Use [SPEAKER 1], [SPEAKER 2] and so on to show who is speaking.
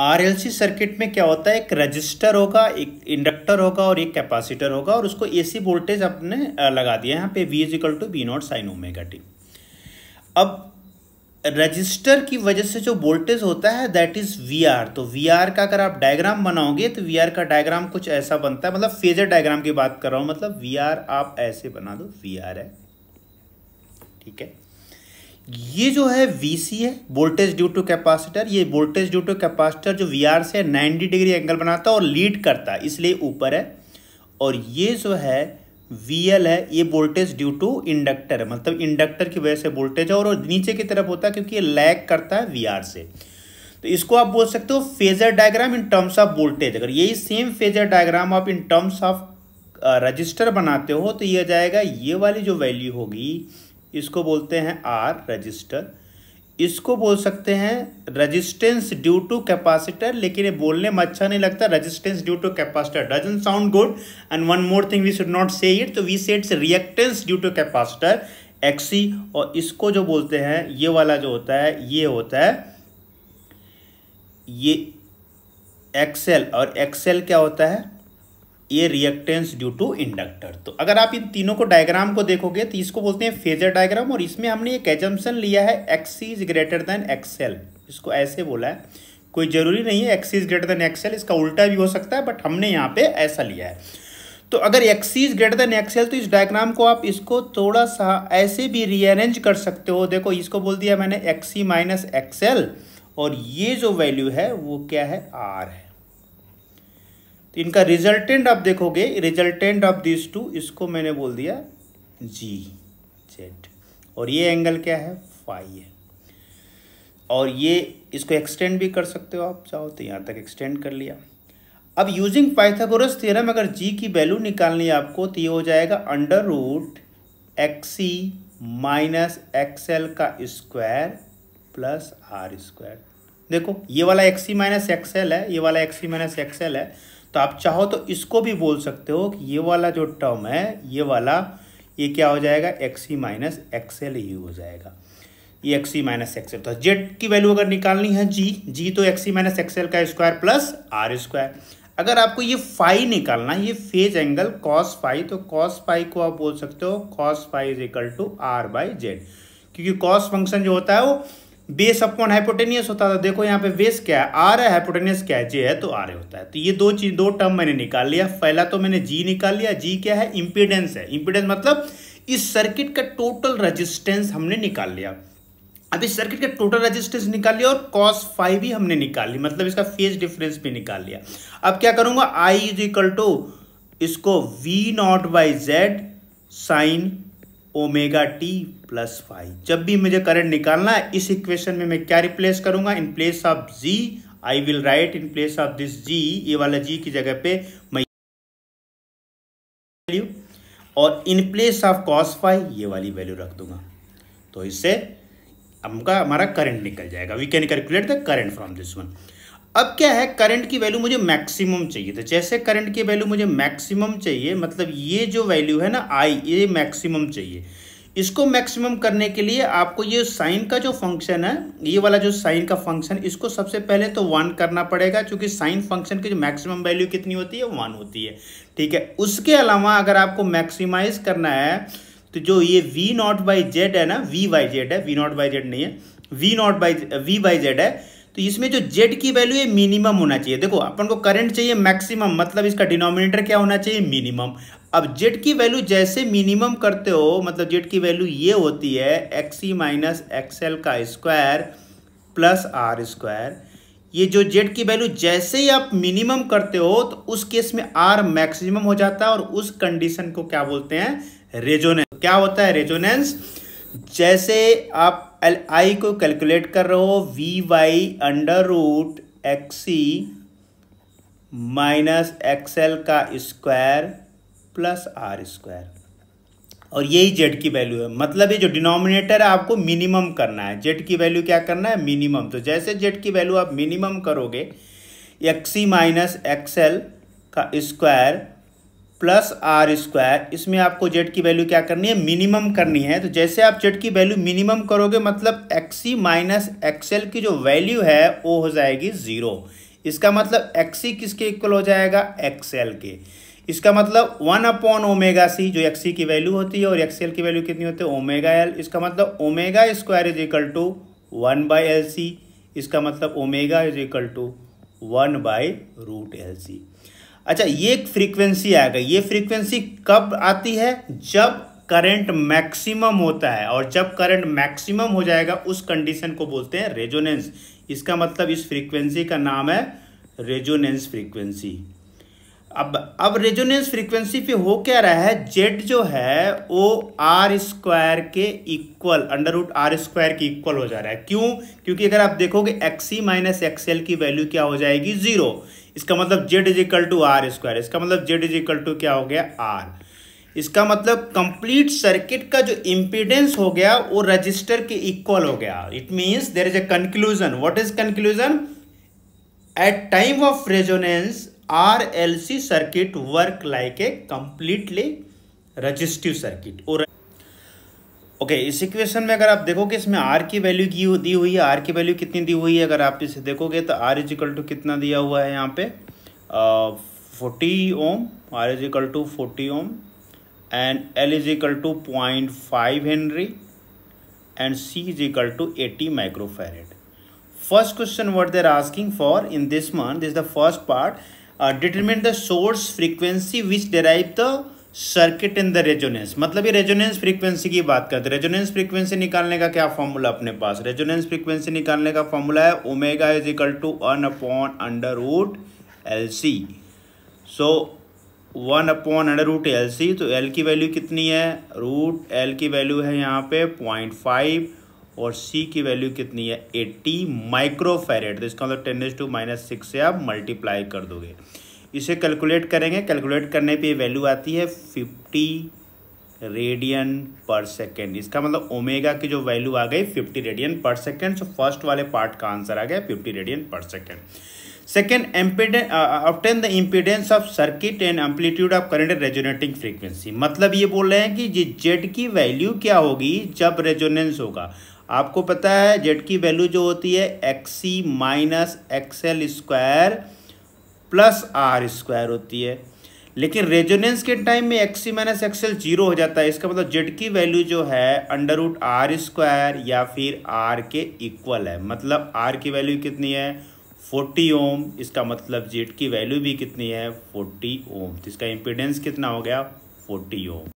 [SPEAKER 1] RLC circuit में क्या होता है एक रजिस्टर होगा एक इंडक्टर होगा और एक कैपेसिटर होगा और उसको एसी वोल्टेज आपने लगा दिया यहाँ पे V equal to B naught sine omega t अब रजिस्टर की वजह से जो वोल्टेज होता है दैट इज वी आर तो वी आर का अगर आप डायग्राम बनाओगे तो वी आर का डायग्राम कुछ ऐसा बनता है मतलब फेजर डायग्राम की बात कर रहा हूँ मतलब वी आर आप ऐसे बना दो वी आर है ठीक है ये जो है वी सी है वोल्टेज ड्यू टू कैपेसिटर ये वोल्टेज ड्यू टू कैपेसिटर जो वी आर से नाइन्टी डिग्री एंगल बनाता है और लीड करता है इसलिए ऊपर है और ये जो है वी एल है ये वोल्टेज ड्यू टू इंडक्टर है मतलब इंडक्टर की वजह से वोल्टेज है और नीचे की तरफ होता है क्योंकि ये लैग करता है वी आर से तो इसको आप बोल सकते हो phasor diagram in terms of voltage अगर यही सेम फेजर डायग्राम आप इन टर्म्स ऑफ रजिस्टर बनाते हो तो यह जाएगा ये वाली जो वैल्यू होगी इसको बोलते हैं आर रजिस्टर इसको बोल सकते हैं रजिस्टेंस ड्यू टू कैपेसिटर लेकिन ये बोलने में अच्छा नहीं लगता resistance due to capacitor doesn't sound good and one more thing we should not say it तो we it's reactance due to capacitor XC और इसको जो बोलते हैं ये वाला जो होता है ये होता है ये एक्सेल और एक्सेल क्या होता है ये रिएक्टेंस ड्यू टू इंडक्टर तो अगर आप इन तीनों को डायग्राम को देखोगे तो इसको बोलते हैं फेजर डायग्राम और इसमें हमने एक एजम्पन लिया है X is greater than XL इसको ऐसे बोला है कोई ज़रूरी नहीं है X is greater than XL इसका उल्टा भी हो सकता है बट हमने यहाँ पे ऐसा लिया है तो अगर X is greater than XL तो इस डायग्राम को आप इसको थोड़ा सा ऐसे भी रीअरेंज कर सकते हो देखो इसको बोल दिया मैंने एक्सी माइनस एक्सएल और ये जो वैल्यू है वो क्या है आर है इनका रिजल्टेंट आप देखोगे रिजल्टेंट ऑफ दिस टू इसको मैंने बोल दिया जी जेड और ये एंगल क्या है फाइव है और ये इसको एक्सटेंड भी कर सकते हो आप चाहो तो यहाँ तक एक्सटेंड कर लिया अब यूजिंग पाइथागोरस थ्योरम अगर जी की वैल्यू निकालनी है आपको तो ये हो जाएगा under root XC minus XL का स्क्वायर प्लस आर स्क्वायर देखो ये वाला एक्सी माइनस एक्सएल है ये वाला एक्सी माइनस एक्सएल है तो आप चाहो तो इसको भी बोल सकते हो कि ये वाला जो टर्म है ये वाला ये क्या हो जाएगा एक्स सी माइनस एक्सएल ही हो जाएगा ये एक्स सी माइनस एक्सएल तो जेड की वैल्यू अगर निकालनी है जी जी तो एक्स सी माइनस एक्सएल का स्क्वायर प्लस आर स्क्वायर अगर आपको ये फाई निकालना है ये फेज एंगल कॉस फाई तो कॉस फाई को आप बोल सकते हो cos phi is equal to R by Z क्योंकि कॉस फंक्शन जो होता है वो बेस अपॉन हाइपोटेनियस होता था देखो यहाँ पे बेस क्या है आर है हाइपोटेनियस क्या है जे है तो आर होता है तो ये दो चीज दो टर्म मैंने निकाल लिया पहला तो मैंने जी निकाल लिया जी क्या है इम्पीडेंस है इम्पीडेंस मतलब इस सर्किट का टोटल रजिस्टेंस हमने निकाल लिया अब इस सर्किट का टोटल रेजिस्टेंस निकाल लिया और कॉस फाइव भी हमने निकाल लिया मतलब इसका फेज डिफरेंस भी निकाल लिया अब क्या करूंगा आई इज इक्वल टू इसको V naught by Z sine omega t plus five जब भी मुझे करंट निकालना है इस इक्वेशन में मैं क्या रिप्लेस करूंगा in place of Z I will write in place of this Z ये वाला जी की जगह पे मैं वैल्यू और in place of cos five ये वाली वैल्यू रख दूंगा तो इससे हमका हमारा करंट निकल जाएगा we can calculate the current from this one अब क्या है करंट की वैल्यू मुझे मैक्सिमम चाहिए तो जैसे करंट की वैल्यू मुझे मैक्सिमम चाहिए मतलब ये जो वैल्यू है ना आई ये मैक्सिमम चाहिए इसको मैक्सिमम करने के लिए आपको ये साइन का जो फंक्शन है ये वाला जो साइन का फंक्शन इसको सबसे पहले तो वन करना पड़ेगा क्योंकि साइन फंक्शन की जो मैक्सिमम वैल्यू कितनी होती है वन होती है ठीक है उसके अलावा अगर आपको मैक्सिमाइज करना है तो जो ये वी नॉट बाई जेड है ना वी बाई जेड है वी नॉट बाई जेड नहीं है V naught by V by Z है तो इसमें जो जेड की वैल्यू है मिनिमम होना चाहिए देखो अपन को करंट चाहिए मैक्सिमम मतलब इसका डिनोमिनेटर क्या होना चाहिए मिनिमम अब जेड की वैल्यू जैसे मिनिमम करते हो मतलब जेड की वैल्यू ये होती है एक्सी माइनस एक्सएल का स्क्वायर प्लस आर स्क्वायर ये जो जेड की वैल्यू जैसे ही आप मिनिमम करते हो तो उस केस में आर मैक्सिमम हो जाता है और उस कंडीशन को क्या बोलते हैं रेजोनेंस क्या होता है रेजोनेंस जैसे आप एल आई को कैलकुलेट कर रहे हो V by under root XC minus XL का स्क्वायर प्लस आर स्क्वायर और यही जेड की वैल्यू है मतलब ये जो डिनोमिनेटर है आपको मिनिमम करना है जेड की वैल्यू क्या करना है मिनिमम तो जैसे जेड की वैल्यू आप मिनिमम करोगे एक्सी माइनस एक्सएल का स्क्वायर प्लस आर स्क्वायर इसमें आपको जेड की वैल्यू क्या करनी है मिनिमम करनी है तो जैसे आप जेड की वैल्यू मिनिमम करोगे मतलब एक्सी माइनस एक्सएल की जो वैल्यू है वो हो जाएगी ज़ीरो इसका मतलब एक्सी किसके इक्वल हो जाएगा एक्सएल के इसका मतलब वन अपॉन ओमेगा सी जो एक्सी की वैल्यू होती है और एक्सएल की वैल्यू कितनी होती है ओमेगा एल इसका मतलब omega square is equal to one by L C इसका मतलब omega is equal to one by root L C अच्छा ये एक फ्रीक्वेंसी आएगा ये फ्रीक्वेंसी कब आती है जब करंट मैक्सिमम होता है और जब करंट मैक्सिमम हो जाएगा उस कंडीशन को बोलते हैं रेजोनेंस इसका मतलब इस फ्रीक्वेंसी का नाम है रेजोनेंस फ्रीक्वेंसी अब अब रेजोनेंस फ्रीक्वेंसी पे हो क्या रहा है जेड जो है वो आर स्क्वायर के equal under root R square के इक्वल हो जा रहा है क्यों क्योंकि अगर आप देखोगे एक्सी माइनस एक्सएल की वैल्यू क्या हो जाएगी जीरो इसका मतलब Z is equal to R square इसका मतलब जेड इज इक्वल टू क्या हो गया आर इसका मतलब कंप्लीट सर्किट का जो इंपीडेंस हो गया वो रजिस्टर के इक्वल हो गया it means there is a conclusion what is conclusion at time of resonance R L C circuit work like a completely resistive circuit और ओके okay, इस इक्वेशन में अगर आप देखोगे इसमें आर की वैल्यू की दी हुई है आर की वैल्यू कितनी दी हुई है अगर आप इसे देखोगे तो आर इजिकल टू कितना दिया हुआ है यहाँ पे forty ohm R is equal to forty ohm and L is equal to point five henry and C is equal to eighty microfarad first question what they're asking for in this month is the first part determine the source frequency which derive the circuit in the resonance मतलब ये resonance frequency की बात करते हैं resonance frequency निकालने का क्या formula अपने पास रेजोनेंस फ्रीक्वेंसी निकालने का फॉर्मूला है omega is equal to one upon under root L C so one upon under root L C तो एल की वैल्यू कितनी है रूट एल की वैल्यू है यहाँ पे पॉइंट फाइव और सी की वैल्यू कितनी है एट्टी माइक्रोफेरेट तो इसका मतलब ten raise to minus six से आप मल्टीप्लाई कर दोगे इसे कैलकुलेट करेंगे कैलकुलेट करने पे वैल्यू आती है फिफ्टी रेडियन पर सेकेंड इसका मतलब ओमेगा की जो वैल्यू आ गई fifty radian per second so first वाले पार्ट का आंसर आ गया fifty radian per second second impedance obtain the impedance of circuit and amplitude of current resonating frequency मतलब ये बोल रहे हैं कि जी जेड की वैल्यू क्या होगी जब रेजोनेंस होगा आपको पता है जेड की वैल्यू जो होती है XC minus XL square plus R square होती है लेकिन रेजोनेंस के टाइम में X C minus XL zero हो जाता है इसका मतलब जेड की वैल्यू जो है अंडर रूट आर स्क्वायर या फिर आर के इक्वल है मतलब आर की वैल्यू कितनी है फोर्टी ओम इसका मतलब जेड की वैल्यू भी कितनी है फोर्टी ओम तो इसका इम्पिडेंस कितना हो गया फोर्टी ओम